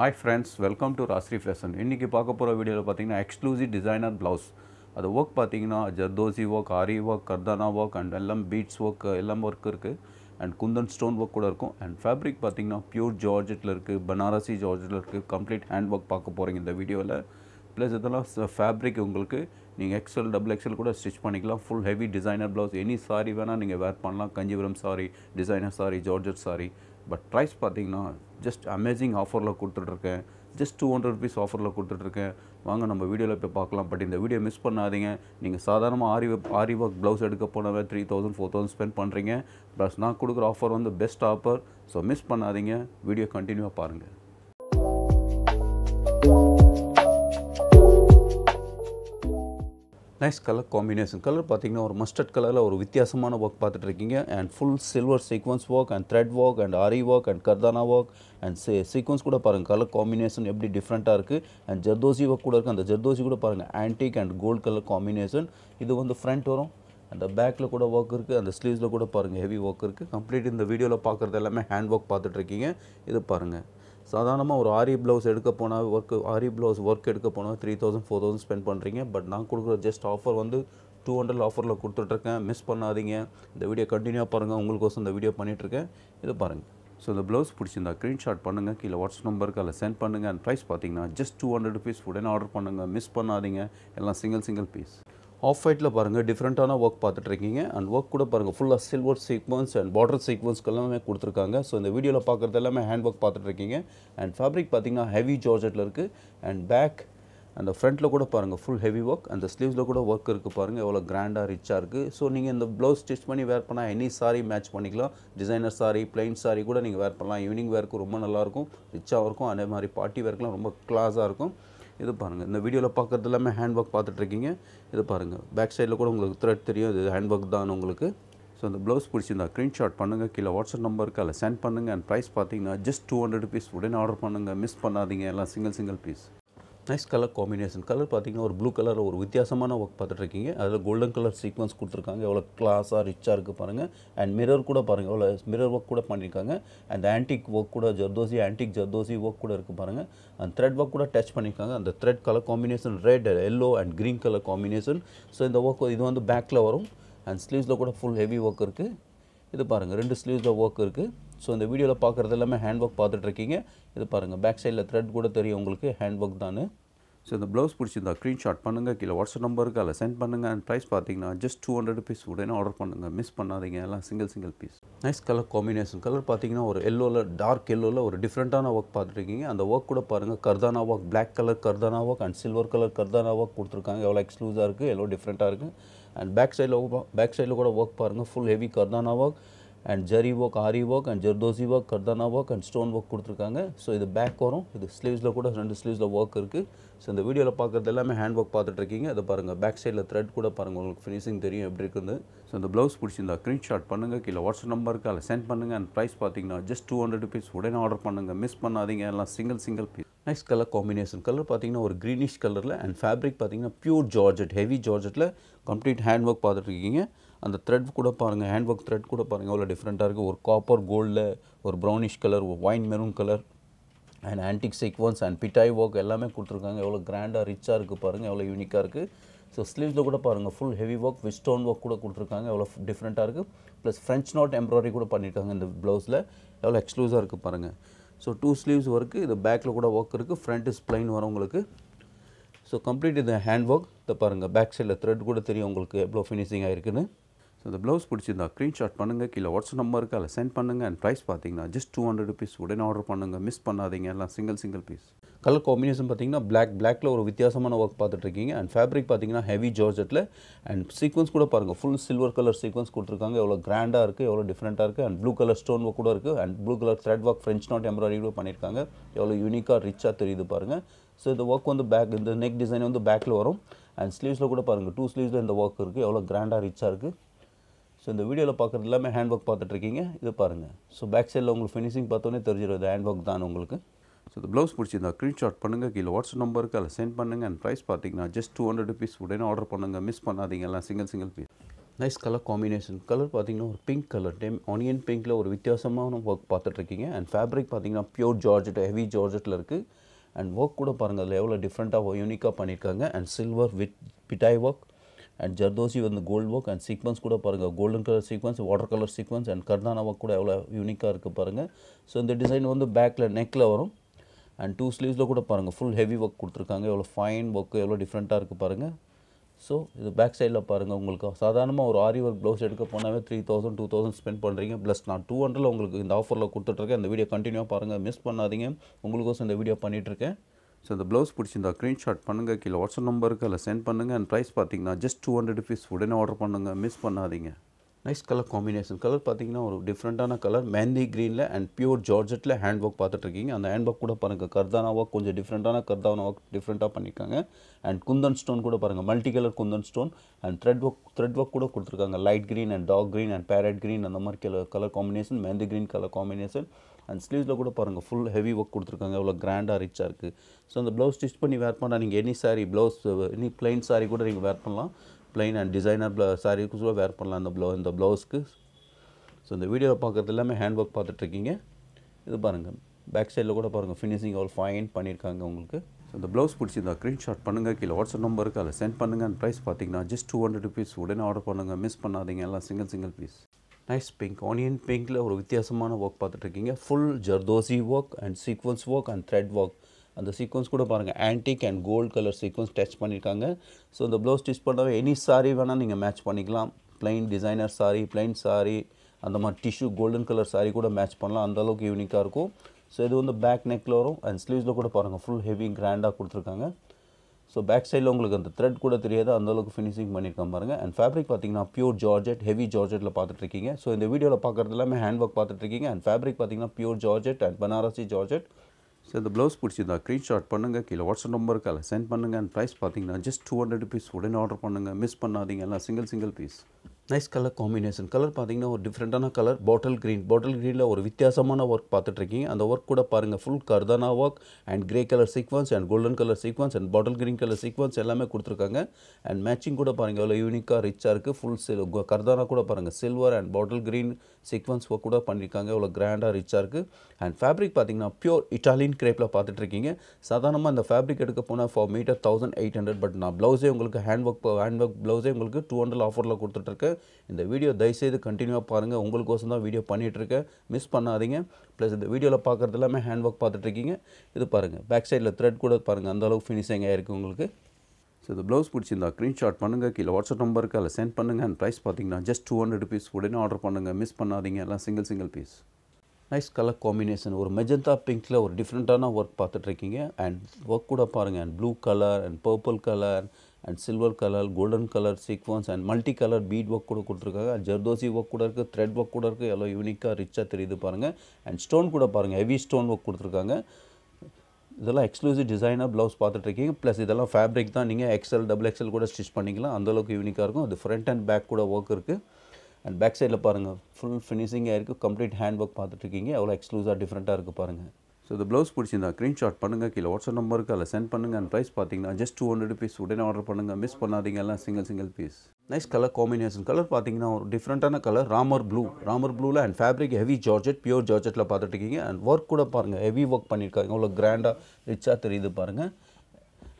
hi friends welcome to Rasri fashion இன்றைக்கி பார்க்க போகிற வீடியோவில் பார்த்தீங்கன்னா எக்ஸ்க்ளூசிவ் டிசைனர் ப்ளவுஸ் அது ஒர்க் பார்த்தீங்கன்னா zardozi work aari work kardana work and எல்லாம் பீட்ஸ் ஒர்க் எல்லாம் ஒர்க் இருக்குது அண்ட் குந்தன் ஸ்டோன் ஒர்க் கூட இருக்கும் அண்ட் ஃபேப்ரிக் பார்த்தீங்கன்னா பியூர் ஜார்ஜெட்டில் இருக்குது பனாரசி ஜார்ஜெட்டில் இருக்குது கம்ப்ளீட் ஹேண்ட் ஒர்க் பார்க்க போகிறீங்க இந்த வீடியோவில் ப்ளஸ் இதெல்லாம் ஃபேப்ரிக் உங்களுக்கு நீங்கள் எக்ஸ்எல் டபுள் எக்ஸ்எல் கூட ஸ்டிச் பண்ணிக்கலாம் full heavy designer blouse any sari வேணால் நீங்கள் வேர் பண்ணலாம் Kanchipuram sari designer sari georgette sari but price பார்த்தீங்கன்னா ஜஸ்ட் அமேசிங் ஆஃபரில் கொடுத்துட்ருக்கேன் ஜஸ்ட் டூ ஹண்ட்ரட் ருபீஸ் ஆஃபரில் கொடுத்துட்ருக்கேன் வாங்க நம்ம வீடியோவில் போய் பார்க்கலாம் பட் இந்த வீடியோ மிஸ் பண்ணாதீங்க நீங்கள் சாதாரணமாக ஆரி ஆரி ஒர்க் ப்ளவுஸ் எடுக்க போனவே three thousand four thousand spend பண்ணுறீங்க ப்ளஸ் நான் கொடுக்குற ஆஃபர் வந்து பெஸ்ட் ஆஃபர் ஸோ மிஸ் பண்ணாதீங்க வீடியோ கண்டினியூவாக பாருங்கள் நைஸ் கலர் காம்பினேஷன் கலர் பார்த்திங்கன்னா ஒரு மஸ்டர்ட் கலரில் ஒரு வித்தியாசமான ஒர்க் பார்த்துட்டு இருக்கீங்க and full silver sequins work and thread work and aari work and kardana work and சே சீக்வன்ஸ் கூட பாருங்கள் கலர் காம்பினேஷன் எப்படி டிஃப்ரெண்ட்டாக இருக்குது அண்ட் ஜர்தோசி ஒர்க் கூட இருக்குது அந்த ஜர்தோசி கூட பாருங்கள் antique and gold colour combination இது வந்து ஃப்ரண்ட் வரும் அந்த பேக்கில் கூட ஒர்க் இருக்குது அந்த ஸ்லீவ்ஸில் கூட பாருங்கள் ஹெவி ஒர்க் இருக்குது கம்ப்ளீட் இந்த வீடியோவில் பார்க்குறது எல்லாமே ஹேண்ட் ஒர்க் பார்த்துட்ருக்கீங்க இது பாருங்கள் சாதாரணமாக ஒரு ஆரி ப்ளவுஸ் எடுக்க போனால் ஒர்க்கு ஆரி ப்ளவுஸ் ஒர்க் எடுக்க போனால் three thousand four thousand spend பண்ணுறீங்க பட் நான் கொடுக்குற ஜஸ்ட் ஆஃபர் வந்து டூ ஹண்ட்ரட் ஆஃபரில் கொடுத்துட்ருக்கேன் மிஸ் பண்ணாதீங்க இந்த வீடியோ கண்டினியூவாக பாருங்கள் உங்களுக்கோசம் இந்த வீடியோ பண்ணிகிட்ருக்கேன் இதை பாருங்கள் ஸோ இந்த ப்ளவுஸ் பிடிச்சிருந்தா ஸ்க்ரீன்ஷாட் பண்ணுங்கள் கீழே வாட்ஸ்அப் நம்பருக்கு அதில் சென்ட் பண்ணுங்கள் அண்ட் ப்ரைஸ் பார்த்தீங்கன்னா ஜஸ்ட் டூ ஹண்ட்ரட் ருபீஸ் உடனே ஆர்டர் பண்ணுங்கள் மிஸ் பண்ணாதீங்க எல்லாம் சிங்கிள் சிங்கிள் பீஸ் ஆஃப் ஒயிட்டில் பாருங்கள் டிஃப்ரெண்ட்டான ஒர்க் பார்த்துட்ருக்கீங்க அண்ட் ஒர்க் கூட பாருங்கள் ஃபுல்லாக சில்வர் சீக்வன்ஸ் அண்ட் பார்டர் சீக்வன்ஸ்க்கு எல்லாமே கொடுத்துருக்காங்க ஸோ இந்த வீடியோவில் பார்க்குறது எல்லாமே ஹேண்ட் ஒர்க் பார்த்துட்ருக்கீங்க அண்ட் ஃபேப்ரிக் பார்த்திங்கன்னா ஹெவி ஜார்ஜெட்டில் இருக்குது அண்ட் பேக் அந்த ஃப்ரண்ட்டில் கூட பாருங்கள் ஃபுல் ஹெவி ஒர்க் அந்த ஸ்லீவ்ஸில் கூட ஒர்க் இருக்குது பாருங்கள் எவ்வளோ கிராண்டாக ரிச்சாக இருக்குது ஸோ நீங்கள் இந்த ப்ளவுஸ் ஸ்டிச் பண்ணி வேர் பண்ணால் எனி சாரி மேட்ச் பண்ணிக்கலாம் டிசைனர் சாரி பிளைன் சாரி கூட நீங்கள் வேர் பண்ணலாம் ஈவினிங் வேர்க்கு ரொம்ப நல்லாயிருக்கும் ரிச்சாகவும் இருக்கும் அதே மாதிரி பார்ட்டி வேர்க்கெலாம் ரொம்ப க்ளாஸாக இருக்கும் இது பாருங்கள் இந்த வீடியோவில் பார்க்குறது எல்லாமே ஹேண்ட் ஒர்க் பார்த்துட்ருக்கீங்க இது பாருங்கள் பேக் சைடில் கூட உங்களுக்கு த்ரெட் தெரியும் இது ஹேண்ட் ஒர்க் தான் உங்களுக்கு ஸோ அந்த ப்ளவுஸ் பிடிச்சிருந்தா ஸ்க்ரீன்ஷாட் பண்ணுங்கள் கீழே வாட்ஸ்அப் நம்பருக்கு அதில் சென்ட் பண்ணுங்கள் அண்ட் ப்ரைஸ் பார்த்தீங்கன்னா ஜஸ்ட் டூ ஹண்ட்ரட் ருபீஸ் உடனே ஆர்டர் பண்ணுங்கள் மிஸ் பண்ணாதீங்க எல்லாம் single single piece nice colour combination colour பார்த்தீங்கன்னா ஒரு ப்ளூ கலர் ஒரு வித்தியாசமான ஒர்க் பார்த்துட்ருக்கீங்க அதில் கோல்டன் கலர் சீக்வன்ஸ் கொடுத்துருக்காங்க எவ்வளோ கிளாஸாக ரிச்சாக இருக்குது பாருங்கள் அண்ட் மிரர் கூட பாருங்கள் எவ்வளோ மிரர் ஒர்க் கூட பண்ணியிருக்காங்க அண்ட் ஆன்டிக் ஒர்க் கூட ஜர்தோசி ஆன்டிக் ஜர்தோசி ஒர்க் கூட இருக்குது பாருங்கள் அந்த த்ரெட் ஒர்க் கூட டச் பண்ணியிருக்காங்க அந்த thread colour combination red yellow and green colour combination so இந்த ஒர்க் இது வந்து பேக்கில் வரும் அண்ட் ஸ்லீவ்ஸில் கூட ஃபுல் ஹெவி ஒர்க் இருக்குது இது பாருங்கள் ரெண்டு ஸ்லீவ்ஸில் ஒர்க் இருக்குது ஸோ இந்த வீடியோவில் பார்க்குறது எல்லாமே ஹேண்ட் ஒர்க் பார்த்துட்ருக்கீங்க இது பாருங்கள் பேக் சைடில் த்ரெட் கூட தெரியும் உங்களுக்கு ஹேண்ட் ஒர்க் தான் ஸோ இந்த ப்ளவுஸ் பிடிச்சிருந்தா ஸ்க்ரீன்ஷாட் பண்ணுங்கள் கீழே வாட்ஸ்அப் நம்பருக்கு அதில் சென்ட் பண்ணுங்கள் அண்ட் ப்ரைஸ் பார்த்தீங்கன்னா ஜஸ்ட் டூ ஹண்ட்ரட் பீஸ் உடனே ஆர்டர் பண்ணுங்கள் மிஸ் பண்ணாதீங்க எல்லாம் single single piece nice colour combination colour பார்த்தீங்கன்னா ஒரு எல்லோவில் டார்க் எல்லோவில் ஒரு டிஃப்ரெண்ட்டான ஒர்க் பார்த்துருக்கீங்க அந்த ஒர்க் கூட பாருங்கள் kardana work black colour kardana work and silver colour kardana work கொடுத்துருக்காங்க எவ்வளோ எக்ஸ்க்ளூஸாக இருக்குது எவ்வளோ டிஃப்ரெண்ட்டாக இருக்குது अंड बैक्सइड बैक्सइड वर्क पर full heavy kardana work and zari work aari work and zardozi work kardana work and stone work கொடுத்துருக்காங்க ஸோ இது பேக் வரும் இது ஸ்லீவ்ஸில் கூட ரெண்டு ஸ்லீவ்ஸில் ஒர்க் இருக்குது ஸோ இந்த வீடியோவில் பார்க்குறது எல்லாமே ஹேண்ட் ஒர்க் பார்த்துட்ருக்கீங்க அதை பாருங்கள் பேக் சைடில் த்ரெட் கூட பாருங்கள் உங்களுக்கு ஃபினிஷிங் தெரியும் எப்படி இருக்குது ஸோ இந்த ப்ளவுஸ் பிடிச்சிருந்தா ஸ்க்ரீன்ஷாட் பண்ணுங்கள் கீழே வாட்ஸ்அப் நம்பருக்கு அதில் சென்ட் பண்ணுங்கள் அண்ட் ப்ரைஸ் பார்த்தீங்கன்னா ஜஸ்ட் டூ ஹண்ட்ரட் ருபீஸ் உடனே ஆர்டர் பண்ணுங்கள் மிஸ் பண்ணாதீங்க எல்லாம் single single piece next colour combination colour பார்த்தீங்கன்னா ஒரு க்ரீனிஷ் கலரில் அண்ட் ஃபேப்ரிக் பார்த்தீங்கன்னா ப்யூர் ஜார்ஜெட் ஹெவி ஜார்ஜெட்டில் கம்ப்ளீட் ஹேண்ட் ஒர்க் பார்த்துட்ருக்கீங்க அந்த த்ரெட் கூட பாருங்கள் ஹேண்ட் ஒர்க் த்ரெட் கூட பாருங்கள் எவ்வளோ டிஃப்ரெண்ட்டாக இருக்குது ஒரு காப்பர் கோல்டில் ஒரு ப்ரௌனிஷ் கலர் ஒரு wine maroon colour and antique sequins and பிட்டாய் ஒர்க் எல்லாமே கொடுத்துருக்காங்க எவ்வளோ கிராண்டாக ரிச்சாக இருக்குது பாருங்கள் எவ்வளோ யூனிக்காக இருக்குது ஸோ ஸ்லீவ்ஸில் கூட பாருங்கள் full heavy work with stone work கூட கொடுத்துருக்காங்க எவ்வளோ டிஃப்ரெண்ட்டாக இருக்குது ப்ளஸ் ஃப்ரெஞ்ச் நாட் எம்ப்ராய்டரி கூட பண்ணியிருக்காங்க இந்த ப்ளவுஸில் எவ்வளோ எக்ஸ்க்ளூஸாக இருக்குது பாருங்கள் ஸோ டூ ஸ்லீவ்ஸ் ஒர்க்கு இது பேக்கில் கூட ஒர்க் இருக்குது ஃப்ரண்ட் இஸ் ப்ளைன் வரும் உங்களுக்கு ஸோ கம்ப்ளீட் இது ஹேண்ட் ஒர்க் இதை பாருங்கள் பேக் சைடில் த்ரெட் கூட தெரியும் உங்களுக்கு எவ்வளோ ஃபினிஷிங் ஆகிருக்குன்னு ஸோ இந்த ப்ளவுஸ் பிடிச்சிருந்தா ஸ்க்ரீன்ஷாட் பண்ணுங்கள் கீழே வாட்ஸ்அப் நம்பர் இருக்குது அதில் சென்ட் பண்ணுங்கள் அண்ட் ப்ரைஸ் பார்த்தீங்கன்னா ஜஸ்ட் டூ ஹண்ட்ரட் ருபீஸ் உடனே ஆர்டர் பண்ணுங்கள் மிஸ் பண்ணாதீங்க எல்லாம் single single piece colour combination பார்த்தீங்கன்னா பிளாக் பிளாக்ல ஒரு வித்தியாசமான ஒர்க் பார்த்துட்ருக்கீங்க அண்ட் ஃபேப்ரிக் பார்த்தீங்கன்னா ஹெவி ஜார்ஜெட்டில் அண்ட் சீக்வன்ஸ் கூட பாருங்கள் ஃபுல் சில்வர் கலர் சீக்வன்ஸ் கொடுத்துருக்காங்க எவ்வளோ கிராண்டாக இருக்குது எவ்வளோ டிஃப்ரெண்ட்டாக இருக்குது and blue colour stone work கூட இருக்குது and blue colour thread work French knot embroidery கூட பண்ணியிருக்காங்க எவ்வளோ யூனிக்காக ரிச்சாக தெரியுது பாருங்கள் ஸோ இந்த ஒர்க் வந்து பேக் இந்த நெக் டிசைன் வந்து பேக்கில் வரும் அண்ட் ஸ்லீவ்ஸில் கூட பாருங்கள் டூ ஸ்லீவ்ஸில் இந்த ஒர்க் இருக்குது எவ்வளோ கிராண்டாக ரிச்சாக இருக்குது ஸோ இந்த வீடியோவில் பார்க்குறது எல்லாமே ஹேண்ட் ஒர்க் பார்த்துட்ருக்கீங்க இது பாருங்கள் ஸோ பேக் சைடில் உங்களுக்கு ஃபினிஷிங் பார்த்தோன்னே தெரிஞ்சிடும் இது ஹேண்ட் ஒர்க் தான் உங்களுக்கு ஸோ இந்த ப்ளவுஸ் பிடிச்சிருந்தா ஸ்க்ரீன்ஷாட் பண்ணுங்கள் கீழே வாட்ஸ்அப் நம்பருக்கு அதில் சென்ட் பண்ணுங்கள் அண்ட் ப்ரைஸ் பார்த்தீங்கன்னா ஜஸ்ட் டூ ஹண்ட்ரட் ருபீஸ் உடனே ஆர்டர் பண்ணுங்கள் மிஸ் பண்ணாதீங்க எல்லாம் single single piece nice colour combination colour பார்த்தீங்கன்னா ஒரு பிங்க் கலர் டேம் ஆனியன் பிங்க்கில் ஒரு வித்தியாசமான ஒர்க் பார்த்துட்ருக்கீங்க அண்ட் ஃபேப்ரிக் பார்த்தீங்கன்னா பியூர் ஜார்ஜெட் ஹெவி ஜார்ஜெட்டில் இருக்குது அண்ட் ஒர்க் கூட பாருங்கள் அதில் எவ்வளோ டிஃப்ரெண்ட்டாக யூனிக்காக பண்ணியிருக்காங்க அண்ட் சில்வர் வித் பிட்டாய் ஒர்க் அண்ட் ஜர்தோசி வந்து கோல்டு ஒர்க் அண்ட் சீக்வன்ஸ் கூட பாருங்கள் golden colour sequins water colour sequins and kardana work கூட எவ்வளோ யூனிக்காக இருக்குது பாருங்கள் ஸோ இந்த டிசைன் வந்து பேக்கில் நெக்கில் வரும் அண்ட் டூ ஸ்லீவ்ஸில் கூட பாருங்கள் ஃபுல் ஹெவி ஒர்க் கொடுத்துருக்காங்க எவ்வளோ ஃபைன் ஒர்க்கு எவ்வளோ டிஃப்ரெண்ட்டாக இருக்குது பாருங்கள் ஸோ இது பேக் சைடில் பாருங்கள் உங்களுக்கு சாதாரணமாக ஒரு ஆரி ஒர்க் ப்ளவுஸ் எடுக்க போனாவே three thousand two thousand spend பண்ணுறீங்க ப்ளஸ் நான் டூ ஹண்ட்ரடில் உங்களுக்கு இந்த ஆஃபரில் கொடுத்துட்ருக்கேன் இந்த வீடியோ கண்டினியூவாக பாருங்கள் மிஸ் பண்ணாதீங்க உங்களுக்கோசம் இந்த வீடியோ பண்ணிகிட்ருக்கேன் ஸோ இந்த ப்ளவுஸ் பிடிச்சிருந்தா ஸ்க்ரீன்ஷாட் பண்ணுங்கள் கீழே வாட்ஸ்அப் நம்பருக்கு அதில் சென்ட் பண்ணுங்கள் அண்ட் ப்ரைஸ் பார்த்தீங்கன்னா ஜஸ்ட் டூ ஹண்ட்ரட் ருபீஸ் உடனே ஆர்டர் பண்ணுங்கள் மிஸ் பண்ணாதீங்க நைஸ் கலர் காம்பினேஷன் கலர் பார்த்தீங்கன்னா ஒரு டிஃப்ரெண்ட்டான கலர் மேந்தி க்ரீனில் அண்ட் பியூர் ஜார்ஜெட்டில் ஹேண்ட் ஒர்க் பார்த்துட்ருக்கீங்க அந்த ஹேண்ட் ஒர்க் கூட பாருங்கள் கர்தானா ஒர்க் கொஞ்சம் டிஃப்ரெண்ட்டான கர்தானா ஒர்க் டிஃப்ரெண்ட்டாக பண்ணியிருக்காங்க அண்ட் குந்தன் ஸ்டோன் கூட பாருங்கள் multi colour kundan stone and thread work thread work கூட கொடுத்துருக்காங்க light green and dark green and parrot green அந்த மாதிரி colour colour combination mehndi green colour combination and ஸ்லீவ்ஸில் கூட பாருங்கள் ஃபுல் ஹெவி ஒர்க் கொடுத்துருக்காங்க எவ்வளோ கிராண்டாக ரிச்சாக இருக்குது ஸோ அந்த ப்ளவுஸ் ஸ்டிச் பண்ணி வேர் பண்ணால் நீங்கள் any sari blouse any plain sari கூட நீங்கள் வேர் பண்ணலாம் ப்ளைன் அண்ட் டிசைனர் ப்ள சாரீக்கு கூட வேர் பண்ணலாம் அந்த ப்ளவு இந்த ப்ளவுஸ்க்கு ஸோ இந்த வீடியோவை பார்க்குறது எல்லாமே ஹேண்ட் ஒர்க் பார்த்துட்ருக்கீங்க இது பாருங்கள் பேக் சைடில் கூட பாருங்கள் ஃபினிஷிங் அவ்வளோ ஃபைன் பண்ணியிருக்காங்க உங்களுக்கு ஸோ இந்த ப்ளவுஸ் பிடிச்சிருந்தா ஷாட் பண்ணுங்கள் கீழே வாட்ஸ்அப் நம்பர் இருக்குது அதில் சென்ட் பண்ணுங்கள் அண்ட் ப்ரைஸ் பார்த்தீங்கன்னா ஜஸ்ட் டூ ஹண்ட்ரட் ருபீஸ் உடனே ஆர்டர் பண்ணுங்கள் மிஸ் பண்ணாதீங்க எல்லாம் single single piece nice pink onion பிங்க்கில் ஒரு வித்தியாசமான ஒர்க் பார்த்துட்ருக்கீங்க full zardozi work and sequins work and thread work அந்த சீக்வன்ஸ் கூட பாருங்கள் antique and gold colour sequins touch பண்ணியிருக்காங்க ஸோ இந்த ப்ளவுஸ் ஸ்டிச் பண்ணவே எனி சாரீ வேணால் நீங்கள் மேட்ச் பண்ணிக்கலாம் plain designer sari plain sari அந்த மாதிரி டிஷ்யூ கோல்டன் கலர் சாரி கூட மேட்ச் பண்ணலாம் அந்தளவுக்கு யூனிக்காக இருக்கும் ஸோ இது வந்து பேக் நெக்கில் வரும் அண்ட் ஸ்லீவ்ஸில் கூட பாருங்கள் ஃபுல் ஹெவி கிராண்டாக கொடுத்துருக்காங்க ஸோ பேக் சைடில் உங்களுக்கு அந்த த்ரெட் கூட தெரியாது அந்தளவுக்கு ஃபினிஷிங் பண்ணியிருக்கோம் பாருங்கள் அண்ட் ஃபேப்ரிக் பார்த்திங்கன்னா பியூர் ஜார்ஜெட் ஹெவி ஜார்ஜெட்டில் பார்த்துட்டுருக்கீங்க ஸோ இந்த வீடியோவில் பார்க்குறது எல்லாமே ஹேண்ட் ஒர்க் இருக்கீங்க அண்ட் ஃபேப்ரிக் பார்த்திங்கன்னா pure georgette and Banarasi georgette so இந்த ப்ளவுஸ் பிடிச்சிருந்தா ஸ்க்ரீன்ஷாட் பண்ணுங்கள் கீழே வாட்ஸ்அப் நம்பருக்கு அதில் சென்ட் பண்ணுங்கள் அண்ட் ப்ரைஸ் பார்த்தீங்கன்னா ஜஸ்ட் டூ ஹண்ட்ரட் ருபீஸ் உடனே ஆர்டர் பண்ணுங்கள் மிஸ் பண்ணாதீங்க எல்லாம் single single piece nice colour combination colour பார்த்தீங்கன்னா ஒரு டிஃப்ரெண்ட்டான கலர் பாட்டில் க்ரீன் பாட்டில் க்ரீனில் ஒரு வித்தியாசமான ஒர்க் பார்த்துட்ருக்கீங்க அந்த ஒர்க் கூட பாருங்கள் full kardana work and grey colour sequins and golden colour sequins and bottle green colour sequins எல்லாமே கொடுத்துருக்காங்க அண்ட் மேட்சிங் கூட பாருங்கள் எவ்வளோ யூனிக்காக ரிச்சாக இருக்குது ஃபுல் சில் கர்தானா கூட பாருங்கள் silver and bottle green sequins work கூட பண்ணியிருக்காங்க எவ்வளோ கிராண்டாக ரிச்சாக இருக்குது அண்ட் ஃபேப்ரிக் பார்த்தீங்கன்னா பியூர் இட்டாலியன் கிரேப்பில் பார்த்துட்ருக்கீங்க சாதாரணமாக அந்த ஃபேப்ரிக் எடுக்க போனால் for metre thousand eight hundred but நான் ப்ளவுஸே உங்களுக்கு ஹேண்ட் ஒர்க் ஹேண்ட் ஒர்க் ப்ளவுஸே உங்களுக்கு டூ ஹண்ட்ரட் ஆஃபரில் கொடுத்துட்ருக்கேன் இந்த வீடியோ தயவுசெய்து கண்டினியூவாக பாருங்கள் உங்களுக்கோசம் தான் வீடியோ பண்ணிகிட்ருக்கேன் மிஸ் பண்ணாதீங்க ப்ளஸ் இந்த வீடியோவில் பார்க்குறது எல்லாமே ஹேண்ட் ஒர்க் பார்த்துட்ருக்கீங்க இது பாருங்கள் பேக் சைடில் த்ரெட் கூட பாருங்கள் அந்தளவுக்கு ஃபினிஷிங் ஆகிருக்கு உங்களுக்கு ஸோ இந்த ப்ளவுஸ் பிடிச்சிருந்தா ஸ்க்ரீன்ஷாட் பண்ணுங்கள் கீழே வாட்ஸ்அப் நம்பர் அதில் சென்ட் பண்ணுங்கள் அண்ட் ப்ரைஸ் பார்த்தீங்கன்னா ஜஸ்ட் டூ ஹண்ட்ரட் ருபீஸ் உடனே ஆர்டர் பண்ணுங்கள் மிஸ் பண்ணாதீங்க எல்லாம் single single piece nice colour combination ஒரு மெஜந்தா பிங்க்கில் ஒரு டிஃப்ரெண்ட்டான ஒர்க் பார்த்துட்ருக்கீங்க அண்ட் ஒர்க் கூட பாருங்கள் and blue colour and purple colour and silver colour golden colour sequins and multi colour bead work கூட கொடுத்துருக்காங்க அண்ட் ஜர்தோசி ஒர்க் கூட இருக்குது த்ரெட் ஒர்க் கூட இருக்குது எல்லாம் யூனிக்காக ரிச்சாக தெரியுது பாருங்கள் அண்ட் ஸ்டோன் கூட பாருங்கள் ஹெவி ஸ்டோன் ஒர்க் கொடுத்துருக்காங்க இதெல்லாம் எக்ஸ்க்ளூசிவ் டிசைனாக ப்ளவுஸ் பார்த்துட்ருக்கீங்க ப்ளஸ் இதெல்லாம் ஃபேப்ரிக் தான் நீங்கள் எக்ஸ்எல் டபுள் எக்ஸ்எல் கூட ஸ்டிச் பண்ணிக்கலாம் அந்தளவுக்கு யூனிக்காக இருக்கும் அது ஃப்ரண்ட் அண்ட் பேக் கூட ஒர்க் இருக்குது அண்ட் பேக் சைடில் பாருங்கள் ஃபுல் ஃபினிஷிங்காக இருக்குது கம்ப்ளீட் ஹேண்ட் ஒர்க் பார்த்துட்ருக்கீங்க அவ்வளோ எக்ஸ்க்ளூசாக டிஃப்ரெண்ட்டாக இருக்குது பாருங்கள் ஸோ இந்த ப்ளவுஸ் பிடிச்சிருந்தா ஸ்க்ரீன்ஷாட் பண்ணுங்கள் கீழே வாட்ஸ்அப் நம்பருக்கு அதில் சென்ட் பண்ணுங்கள் அண்ட் ப்ரைஸ் பார்த்தீங்கன்னா ஜஸ்ட் டூ ஹண்ட்ரட் பீஸ் உடனே ஆர்டர் பண்ணுங்கள் மிஸ் பண்ணாதீங்க எல்லாம் single single piece nice colour combination colour பார்த்தீங்கன்னா ஒரு டிஃப்ரெண்ட்டான கலர் ராமர் ப்ளூ ராமர் ப்ளூவில் and fabric heavy georgette pure ஜார்ஜெட்டில் பார்த்துட்டு இருக்கீங்க அண்ட் ஒர்க் கூட பாருங்கள் ஹெவி ஒர்க் பண்ணியிருக்காங்க இவ்வளோ கிராண்டாக ரிச்சாக தெரியுது பாருங்கள்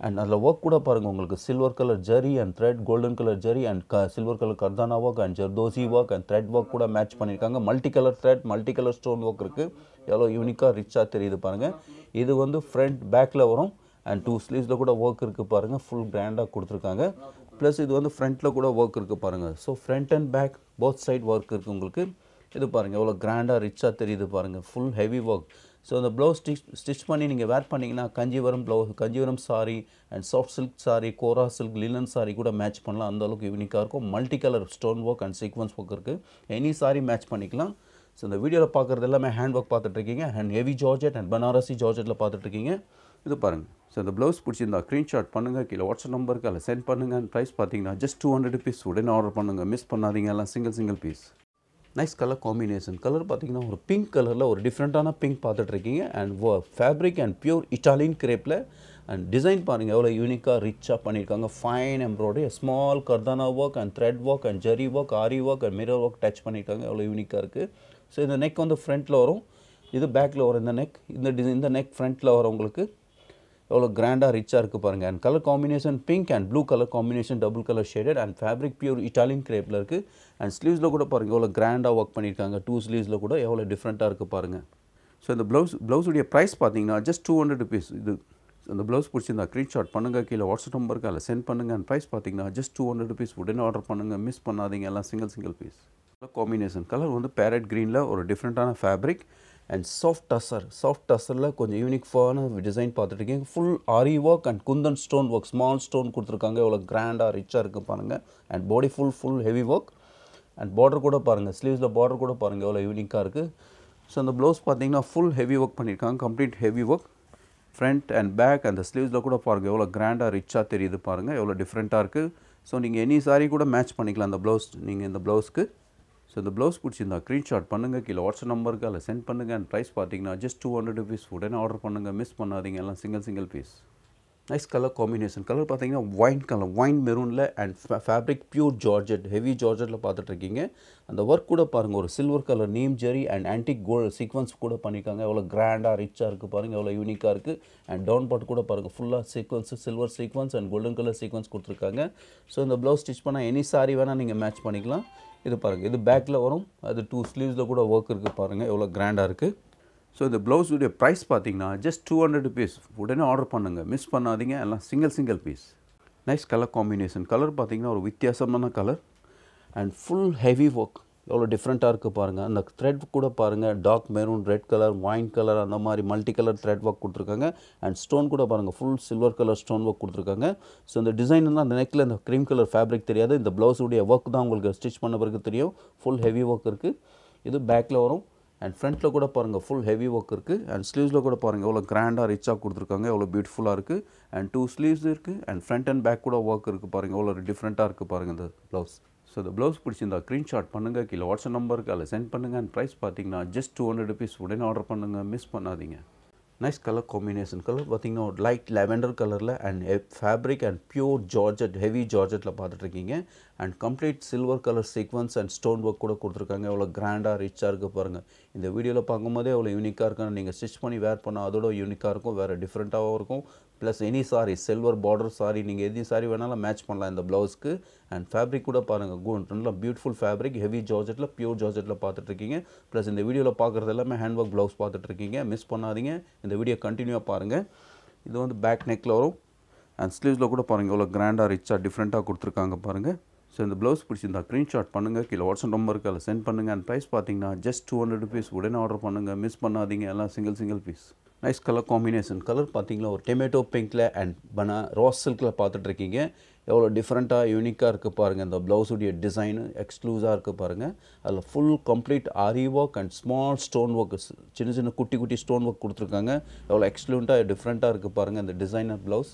அண்ட் அதில் ஒர்க் கூட பாருங்கள் உங்களுக்கு silver colour zari and thread golden colour zari and க silver colour kardana work and zardozi work and thread work கூட மேட்ச் பண்ணியிருக்காங்க multi colour thread multi colour stone work இருக்குது எவ்வளோ யூனிக்காக ரிச்சாக தெரியுது பாருங்கள் இது வந்து ஃப்ரண்ட் பேக்கில் வரும் அண்ட் டூ ஸ்லீவ்ஸில் கூட ஒர்க் இருக்குது பாருங்கள் ஃபுல் கிராண்டாக கொடுத்துருக்காங்க ப்ளஸ் இது வந்து ஃப்ரண்ட்டில் கூட ஒர்க் இருக்குது பாருங்கள் so front and back both side work இருக்குது உங்களுக்கு இது பாருங்கள் எவ்வளோ கிராண்டாக ரிச்சாக தெரியுது பாருங்கள் ஃபுல் ஹெவி ஒர்க் ஸோ அந்த ப்ளவுஸ் ஸ்டிச் ஸ்டிச் பண்ணி நீங்கள் வேர் பண்ணிங்கன்னா Kanjivaram blouse Kanjivaram sari and soft silk sari kora silk linen sari கூட மேட்ச் பண்ணலாம் அந்த அளவுக்கு யூனிக்காக இருக்கும் multi colour stone work and sequins work இருக்குது எனி சாரி மேட்ச் பண்ணிக்கலாம் ஸோ இந்த வீடியோவில் பார்க்குறது எல்லாமே ஹேண்ட் ஒர்க் பார்த்துட்ருக்கீங்க and heavy georgette and Banarasi ஜார்ஜெட்டில் பார்த்துட்ருக்கீங்க இது பாருங்கள் ஸோ இந்த ப்ளவுஸ் பிடிச்சிருந்தா ஸ்க்ரீன்ஷாட் பண்ணுங்கள் கீழே வாட்ஸ்அப் நம்பருக்கு அதில் சென்ட் பண்ணுங்கள் அண்ட் ப்ரைஸ் பார்த்தீங்கன்னா ஜஸ்ட் டூ ஹண்ட்ரட் பீஸ் உடனே ஆர்டர் பண்ணுங்கள் மிஸ் பண்ணாதீங்க எல்லாம் single single piece nice colour combination colour பார்த்தீங்கன்னா ஒரு பிங்க் கலரில் ஒரு டிஃப்ரெண்ட்டான பிங்க் பார்த்துட்ருக்கீங்க and fabric and pure Italian கிரேப்பில் அண்ட் டிசைன் பாருங்கள் எவ்வளோ யூனிக்காக ரிச்சாக பண்ணியிருக்காங்க fine embroidery small kardana work and thread work and zari work aari work and mirror work touch பண்ணியிருக்காங்க எவ்வளோ யூனிக்காக இருக்குது ஸோ இந்த நெக் வந்து ஃப்ரண்ட்டில் வரும் இது பேக்கில் வரும் இந்த நெக் இந்த டிசைன் இந்த நெக் ஃப்ரண்ட்டில் வரும் உங்களுக்கு எவ்வளோ கிராண்டாக ரிச்சாக இருக்குது பாருங்கள் and colour combination pink and blue colour combination double colour shaded and fabric pure Italian கிரேப்பில் இருக்குது அண்ட் ஸ்லீவ்ஸில் கூட பாருங்கள் எவ்வளோ கிராண்டாக ஒர்க் பண்ணியிருக்காங்க டூ ஸ்லீவ்ஸில் கூட எவ்வளோ டிஃப்ரெண்ட்டாக இருக்குது பாருங்கள் ஸோ இந்த ப்ளவுஸ் ப்ளவுஸுடைய ப்ரைஸ் பார்த்தீங்கன்னா ஜஸ்ட் டூ ஹண்ட்ரட் ருபீஸ் இது அந்த ப்ளவுஸ் பிடிச்சிருந்தா ஸ்க்ரீன்ஷாட் பண்ணுங்கள் கீழே வாட்ஸ்அப் நம்பருக்கு அதில் சென்ட் பண்ணுங்கள் அண்ட் ப்ரைஸ் பார்த்தீங்கன்னா ஜஸ்ட் டூ ஹண்ட்ரட் ருபீஸ் உடனே ஆர்டர் பண்ணுங்கள் மிஸ் பண்ணாதீங்க எல்லாம் single single piece colour combination colour வந்து பேரட் க்ரீனில் ஒரு டிஃப்ரெண்ட்டான fabric and soft tussar soft டசரில் கொஞ்சம் யூனிக்ஃபான டிசைன் பார்த்துட்ருக்கீங்க full aari work and kundan stone work small stone கொடுத்துருக்காங்க எவ்வளோ கிராண்டாக ரிச்சாக இருக்குது பாருங்கள் and body full full heavy work and border கூட பாருங்கள் ஸ்லீவ்ஸில் பார்டர் கூட பாருங்கள் எவ்வளோ யூனிக்காக இருக்குது ஸோ அந்த ப்ளவுஸ் பார்த்தீங்கன்னா ஃபுல் ஹெவி ஒர்க் பண்ணியிருக்காங்க complete heavy work front and back அந்த ஸ்லீவ்ஸில் கூட பாருங்கள் எவ்வளோ கிராண்டாக ரிச்சாக தெரியுது பாருங்கள் எவ்வளோ டிஃப்ரெண்ட்டாக இருக்குது ஸோ நீங்கள் எனி சாரி கூட மேட்ச் பண்ணிக்கலாம் அந்த ப்ளவுஸ் நீங்கள் இந்த ப்ளவுஸ்க்கு ஸோ இந்த ப்ளவுஸ் பிடிச்சிருந்தா ஸ்க்ரீன்ஷாட் பண்ணுங்கள் கீழே வாட்ஸ்அப் நம்பருக்கு அதில் சென்ட் பண்ணுங்கள் அண்ட் ப்ரைஸ் பார்த்தீங்கன்னா ஜஸ்ட் டூ ஹண்ட்ரட் ருபீஸ் உடனே ஆர்டர் பண்ணுங்கள் மிஸ் பண்ணாதீங்க எல்லாம் single single piece nice colour combination colour பார்த்தீங்கன்னா ஒயின் கலர் ஒயின் மெரூனில் and fabric pure georgette heavy ஜார்ஜெட்டில் பார்த்துட்ருக்கீங்க அந்த ஒர்க் கூட பாருங்கள் ஒரு silver colour name zari and antique gold sequins கூட பண்ணியிருக்காங்க எவ்வளோ கிராண்டாக ரிச்சாக இருக்குது பாருங்கள் எவ்வளோ யூனிக்காக இருக்குது அண்ட் டவுன் பாட் கூட பாருங்கள் ஃபுல்லாக sequins silver sequins and golden colour sequins கொடுத்துருக்காங்க ஸோ இந்த ப்ளவுஸ் ஸ்டிச் பண்ணால் எனி சாரி வேணால் நீங்கள் மேட்ச் பண்ணிக்கலாம் இது பாருங்கள் இது பேக்கில் வரும் அது டூ ஸ்லீவ்ஸில் கூட ஒர்க் இருக்குது பாருங்கள் எவ்வளோ கிராண்டாக இருக்குது ஸோ இந்த ப்ளவுஸுடைய ப்ரைஸ் பார்த்தீங்கன்னா ஜஸ்ட் டூ ஹண்ட்ரட் ருபீஸ் உடனே ஆர்டர் பண்ணுங்கள் மிஸ் பண்ணாதீங்க எல்லாம் single single piece nice colour combination colour பார்த்திங்கன்னா ஒரு வித்தியாசமான colour and full heavy work எவ்வளோ டிஃப்ரெண்ட்டாக இருக்குது பாருங்கள் அந்த த்ரெட் கூட பாருங்கள் dark maroon red colour wine colour அந்த மாதிரி மல்டி கலர் த்ரெட் ஒர்க் கொடுத்துருக்காங்க அண்ட் ஸ்டோன் கூட பாருங்கள் full silver colour stone work கொடுத்துருக்காங்க ஸோ இந்த டிசைன் வந்து அந்த நெக்கில் இந்த க்ரீம் கலர் ஃபேப்ரிக் தெரியாது இந்த ப்ளவுஸுடைய ஒர்க் தான் உங்களுக்கு ஸ்டிச் பண்ண பிறகு தெரியும் ஃபுல் ஹெவி ஒர்க் இருக்குது இது பேக்கில் வரும் அண்ட் ஃப்ரண்ட்டில் கூட பாருங்கள் ஃபுல் ஹெவி ஒர்க் இருக்குது அண்ட் ஸ்லீவ்ஸில் கூட பாருங்கள் எவ்வளோ கிராண்டாக ரிச்சாக கொடுத்துருக்காங்க எவ்வளோ பியூட்டிஃபுல்லாக இருக்குது அண்ட் டூ ஸ்லீவ்ஸ் இருக்குது அண்ட் ஃப்ரண்ட் அண்ட் பேக் கூட ஒர்க் இருக்குது பாருங்கள் எவ்வளோ டிஃப்ரெண்ட்டாக இருக்குது பாருங்கள் இந்த ப்ளவுஸ் ஸோ இந்த ப்ளவுஸ் பிடிச்சிருந்தா ஸ்க்ரீன்ஷாட் பண்ணுங்கள் கீழே வாட்ஸ்அப் நம்பருக்கு அதில் சென்ட் பண்ணுங்கள் அண்ட் ப்ரைஸ் பார்த்தீங்கன்னா ஜஸ்ட் டூ ஹண்ட்ரட் ருபீஸ் உடனே ஆர்டர் பண்ணுங்கள் மிஸ் பண்ணாதீங்க நைஸ் கலர் காம்பினேஷன் கலர் பார்த்திங்கன்னா ஒரு லைட் லெவெண்டர் கலரில் and fabric and pure georgette heavy ஜார்ஜட்டில் பார்த்துட்ருக்கீங்க and complete silver colour sequins and stone work கூட கொடுத்துருக்காங்க எவ்வளோ கிராண்டாக ரிச்சாக இருக்குது பாருங்கள் இந்த வீடியோவில் பார்க்கும்போதே எவ்வளோ யூனிக்காக இருக்குன்னு நீங்கள் ஸ்டிச் பண்ணி வேர் பண்ணால் அதோட யூனிக்காக இருக்கும் வேறு டிஃப்ரெண்ட்டாகவும் இருக்கும் plus any sari silver border sari நீங்கள் எது சாரி வேணாலும் மேட்ச் பண்ணலாம் இந்த ப்ளவுஸ்க்கு அண்ட் ஃபேப்ரிக் கூட பாருங்கள் குட் நல்லா பியூட்டிஃபுல் ஃபேப்ரிக் ஹெவி ஜார்ஜெட்டில் பியூர் ஜார்ஜெட்டில் பார்த்துட்ருக்கீங்க ப்ளஸ் இந்த வீடியோவில் பார்க்குறது எல்லாமே ஹேண்ட் ஒர்க் ப்ளவுஸ் பார்த்துட்ருக்கீங்க மிஸ் பண்ணாதீங்க இந்த வீடியோ கண்டினியூவாக பாருங்கள் இது வந்து பேக் நெக்கில் வரும் அண்ட் ஸ்லீவ்ஸில் கூட பாருங்கள் இவ்வளோ கிராண்டாக ரிச்சாக டிஃப்ரெண்ட்டாக கொடுத்துருக்காங்க பாருங்கள் ஸோ இந்த ப்ளவுஸ் பிடிச்சிருந்தா ஸ்க்ரீன்ஷாட் பண்ணுங்கள் கீழே வாட்ஸ்அப் நம்பருக்கு அதில் சென்ட் பண்ணுங்கள் அண்ட் ப்ரைஸ் பார்த்தீங்கன்னா ஜஸ்ட் டூ ஹண்ட்ரட் ருபீஸ் உடனே ஆர்டர் பண்ணுங்கள் மிஸ் பண்ணாதீங்க எல்லாம் single single piece nice colour combination colour பார்த்தீங்களா ஒரு டொமேட்டோ பிங்க்கில் அண்ட் பனா ரோஸ் சில்கில் பார்த்துட்ருக்கீங்க எவ்வளோ டிஃப்ரெண்ட்டாக யூனிக்காக இருக்குது பாருங்கள் இந்த ப்ளவுஸுடைய டிசைனு எக்ஸ்க்ளூஸாக இருக்குது பாருங்கள் அதில் full complete aari work and small stone work சின்ன சின்ன குட்டி குட்டி ஸ்டோன் ஒர்க் கொடுத்துருக்காங்க எவ்வளோ எக்ஸ்க்ளூண்ட்டாக டிஃப்ரெண்ட்டாக இருக்குது பாருங்கள் இந்த டிசைனர் ப்ளவுஸ்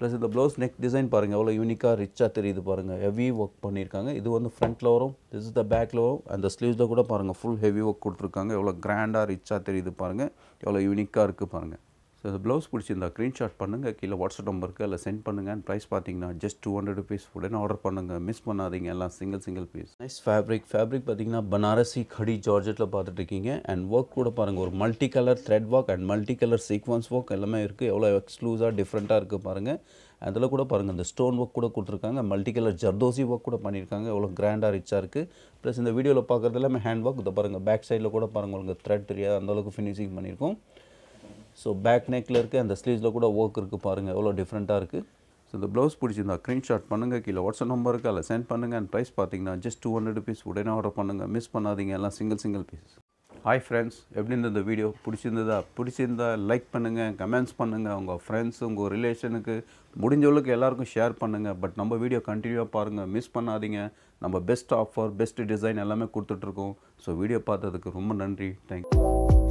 ப்ளஸ் இந்த ப்ளவுஸ் நெக் டிசைன் பாருங்கள் எவ்வளோ யூனிக்காக ரிச்சாக தெரியுது பாருங்கள் ஹெவி ஒர்க் பண்ணியிருக்காங்க இது வந்து ஃப்ரண்ட்டில் வரும் திஸ் இஸ் த பேக்கில் வரும் அந்த ஸ்லீவ்ஸில் கூட பாருங்கள் ஃபுல் ஹெவி ஒர்க் கொடுத்துருக்காங்க எவ்வளோ கிராண்டாக ரிச்சாக தெரியுது பாருங்கள் எவ்வளோ யூனிக்காக இருக்குது பாருங்கள் ஸோ இந்த ப்ளவுஸ் பிடிச்சிருந்தா ஸ்க்ரீன்ஷாட் பண்ணுங்கள் கீழே வாட்ஸ்அப் நம்பருக்கு அதில் சென்ட் பண்ணுங்கள் அண்ட் ப்ரைஸ் பார்த்தீங்கன்னா ஜஸ்ட் டூ ஹண்ட்ரட் ருபீஸ் உடனே ஆர்டர் பண்ணுங்கள் மிஸ் பண்ணாதீங்க எல்லாம் single single piece nice fabric fabric பார்த்தீங்கன்னா பனாரசி கடி ஜார்ஜெட்டில் பார்த்துட்ருக்கீங்க அண்ட் ஒர்க் கூட பாருங்கள் ஒரு multi colour thread work and multi colour sequins work எல்லாமே இருக்குது எவ்வளோ எக்ஸ்க்ளூஸாக டிஃப்ரெண்ட்டாக இருக்குது பாருங்கள் அதில் கூட பாருங்கள் இந்த ஸ்டோன் ஒர்க் கூட கொடுத்துருக்காங்க மல்டி கலர் ஜர்தோசி ஒர்க் கூட பண்ணியிருக்காங்க எவ்வளோ கிராண்டாக ரிச்சாக இருக்குது ப்ளஸ் இந்த வீடியோவில் பார்க்குறது எல்லாமே ஹேண்ட் ஒர்க் இதை பாருங்கள் பேக் சைடில் கூட பாருங்கள் உங்களுக்கு த்ரெட் தெரியாது அந்தளவுக்கு ஃபினிஷிங் பண்ணியிருக்கோம் ஸோ பேக் நெக்கில் இருக்குது அந்த ஸ்லீவ்ஸில் கூட ஒர்க் இருக்குது பாருங்கள் எவ்வளோ டிஃப்ரெண்ட்டாக இருக்குது ஸோ இந்த ப்ளவுஸ் பிடிச்சிருந்தா ஸ்க்ரீன்ஷாட் பண்ணுங்கள் கீழே வாட்ஸ்அப் நம்பர் இருக்குது அதில் சென்ட் பண்ணுங்கள் அண்ட் ப்ரைஸ் பார்த்தீங்கன்னா ஜஸ்ட் டூ ஹண்ட்ரட் ருபீஸ் உடனே ஆர்டர் பண்ணுங்கள் மிஸ் பண்ணாதீங்க எல்லாம் single single piece hi friends எப்படி இருந்தது வீடியோ பிடிச்சிருந்ததா பிடிச்சிருந்தா லைக் பண்ணுங்கள் கமெண்ட்ஸ் பண்ணுங்கள் உங்கள் ஃப்ரெண்ட்ஸ் உங்கள் ரிலேஷனுக்கு முடிஞ்சவளுக்கு எல்லாருக்கும் ஷேர் பண்ணுங்கள் பட் நம்ம வீடியோ கண்டினியூவாக பாருங்கள் மிஸ் பண்ணாதீங்க நம்ம பெஸ்ட் ஆஃபர் பெஸ்ட் டிசைன் எல்லாமே கொடுத்துட்ருக்கோம் ஸோ வீடியோ பார்த்ததுக்கு ரொம்ப நன்றி தேங்க்யூ